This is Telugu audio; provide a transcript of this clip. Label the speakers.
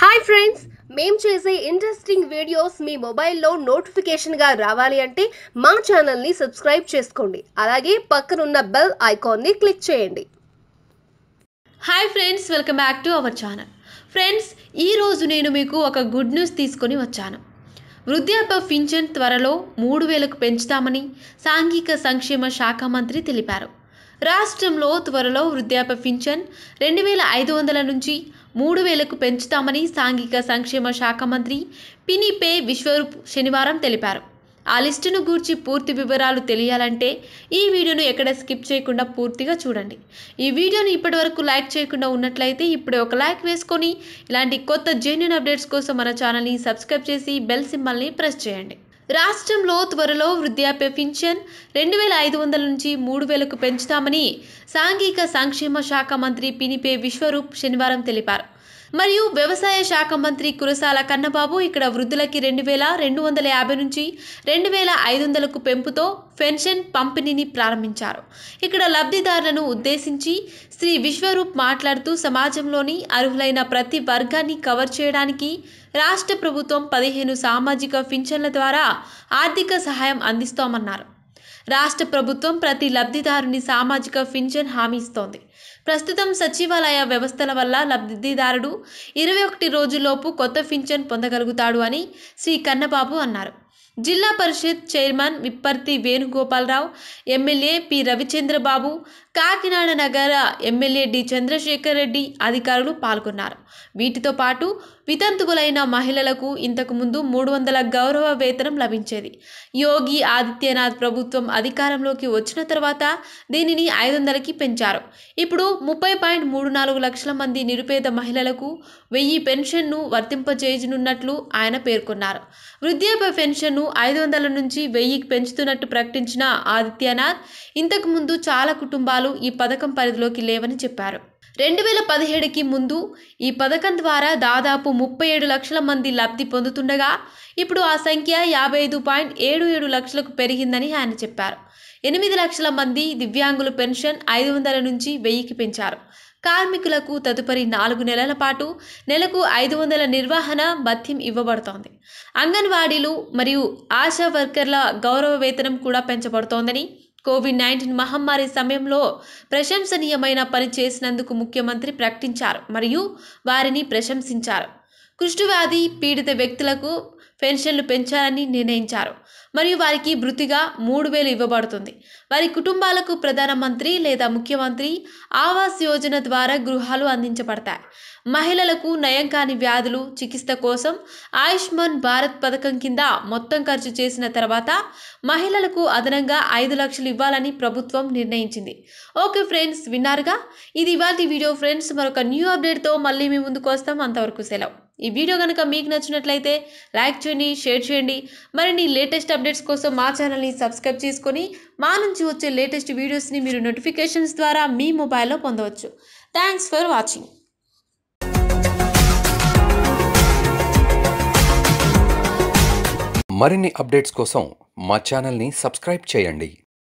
Speaker 1: హాయ్ ఫ్రెండ్స్ మేం చేసే ఇంట్రెస్టింగ్ వీడియోస్ మీ మొబైల్లో నోటిఫికేషన్గా రావాలి అంటే మా ఛానల్ని సబ్స్క్రైబ్ చేసుకోండి అలాగే పక్కనున్న బెల్ ఐకాన్ని క్లిక్ చేయండి hi friends welcome back to our channel friends ఈరోజు నేను మీకు ఒక గుడ్ న్యూస్ తీసుకొని వచ్చాను వృద్ధాప్య పింఛన్ త్వరలో మూడు వేలకు పెంచుతామని సాంఘిక సంక్షేమ శాఖ మంత్రి తెలిపారు రాష్ట్రంలో త్వరలో వృద్ధాప్య పింఛన్ రెండు వేల ఐదు వందల నుంచి మూడు వేలకు పెంచుతామని సాంఘిక సంక్షేమ శాఖ మంత్రి పినిపే విశ్వరూప్ శనివారం తెలిపారు ఆ లిస్టును గూర్చి పూర్తి వివరాలు తెలియాలంటే ఈ వీడియోను ఎక్కడ స్కిప్ చేయకుండా పూర్తిగా చూడండి ఈ వీడియోను ఇప్పటి వరకు లైక్ చేయకుండా ఉన్నట్లయితే ఇప్పుడు ఒక లైక్ వేసుకొని ఇలాంటి కొత్త జెన్యున్ అప్డేట్స్ కోసం మన ఛానల్ని సబ్స్క్రైబ్ చేసి బెల్ సింబల్ని ప్రెస్ చేయండి రాష్ట్రంలో త్వరలో వృద్ధాప్య పింఛన్ రెండు వేల ఐదు వందల నుంచి మూడు వేలకు పెంచుతామని సాంఘిక సంక్షేమ శాఖ మంత్రి పినిపే విశ్వరూప్ శనివారం తెలిపారు మరియు వ్యవసాయ శాఖ మంత్రి కురసాల కన్నబాబు ఇక్కడ వృద్ధులకి రెండు వేల రెండు వందల యాభై నుంచి రెండు వేల ఐదు వందలకు పెంపుతో పెన్షన్ పంపిణీని ప్రారంభించారు ఇక్కడ లబ్ధిదారులను ఉద్దేశించి శ్రీ విశ్వరూప్ మాట్లాడుతూ సమాజంలోని అర్హులైన ప్రతి వర్గాన్ని కవర్ చేయడానికి రాష్ట్ర ప్రభుత్వం పదిహేను సామాజిక పింఛన్ల ద్వారా ఆర్థిక సహాయం అందిస్తోమన్నారు రాష్ట్ర ప్రభుత్వం ప్రతి లబ్ధిదారుని సామాజిక పింఛన్ హామీ ఇస్తోంది ప్రస్తుతం సచివాలయ వ్యవస్థల వల్ల లబ్ధిదారుడు ఇరవై ఒకటి రోజులోపు కొత్త పింఛన్ పొందగలుగుతాడు అని శ్రీ కన్నబాబు అన్నారు Zilla Parishad chairman Vipparthi Venugopalarao MLA P Ravichandrababu Kakinada నగర ఎమ్మెల్యే డి చంద్రశేఖర్ రెడ్డి అధికారులు పాల్గొన్నారు వీటితో పాటు వితంతువులైన మహిళలకు ఇంతకుముందు మూడు వందల గౌరవ వేతనం లభించేది యోగి ఆదిత్యనాథ్ ప్రభుత్వం అధికారంలోకి వచ్చిన తర్వాత దీనిని ఐదు వందలకి పెంచారు ఇప్పుడు ముప్పై పాయింట్ మూడు నాలుగు లక్షల మంది నిరుపేద మహిళలకు వెయ్యి పెన్షన్ను వర్తింపజేయనున్నట్లు ఆయన పేర్కొన్నారు వృద్ధాప్య పెన్షన్ను ఐదు వందల నుంచి వెయ్యికి పెంచుతున్నట్టు ప్రకటించిన ఆదిత్యనాథ్ ఇంతకుముందు చాలా కుటుంబాలు ఈ పథకం పరిధిలోకి లేవని చెప్పారు రెండు వేల పదిహేడుకి ముందు ఈ పథకం ద్వారా దాదాపు ముప్పై ఏడు లక్షల మంది లబ్ధి పొందుతుండగా ఇప్పుడు ఆ సంఖ్య యాభై ఐదు పాయింట్ ఏడు ఏడు లక్షలకు పెరిగిందని ఆయన చెప్పారు ఎనిమిది లక్షల మంది దివ్యాంగుల పెన్షన్ ఐదు వందల నుంచి వెయ్యికి పెంచారు కార్మికులకు తదుపరి నాలుగు నెలల పాటు నెలకు ఐదు వందల నిర్వహణ భత్యం ఇవ్వబడుతోంది అంగన్వాడీలు మరియు ఆశా వర్కర్ల గౌరవ వేతనం కూడా పెంచబడుతోందని కోవిడ్ నైన్టీన్ మహమ్మారి సమయంలో ప్రశంసనీయమైన పని చేసినందుకు ముఖ్యమంత్రి ప్రకటించారు మరియు వారిని ప్రశంసించారు కుష్ఠవ్యాధి పీడిత వ్యక్తులకు పెన్షన్లు పెంచాలని నిర్ణయించారు మరియు వారికి వృత్తిగా మూడు వేలు ఇవ్వబడుతుంది వారి కుటుంబాలకు ప్రధానమంత్రి లేదా ముఖ్యమంత్రి ఆవాస్ యోజన ద్వారా గృహాలు అందించబడతాయి మహిళలకు నయం కాని వ్యాధులు చికిత్స కోసం ఆయుష్మాన్ భారత్ పథకం కింద మొత్తం ఖర్చు చేసిన తర్వాత మహిళలకు అదనంగా ఐదు లక్షలు ఇవ్వాలని ప్రభుత్వం నిర్ణయించింది ఓకే ఫ్రెండ్స్ విన్నారుగా ఇది ఇవాటి వీడియో ఫ్రెండ్స్ మరొక న్యూ అప్డేట్తో మళ్ళీ మీ ముందుకు వస్తాం అంతవరకు సెలవు ఈ వీడియో కనుక మీకు నచ్చినట్లయితే లైక్ చేయండి షేర్ చేయండి మరిన్ని లేటెస్ట్ అప్డేట్స్ కోసం మా ఛానల్ని సబ్స్క్రైబ్ చేసుకొని మా నుంచి వచ్చే లేటెస్ట్ వీడియోస్ని మీరు నోటిఫికేషన్స్ ద్వారా మీ మొబైల్లో పొందవచ్చు థ్యాంక్స్ ఫర్ వాచింగ్ మరిన్ని అప్డేట్స్ కోసం మా ఛానల్ని సబ్స్క్రైబ్ చేయండి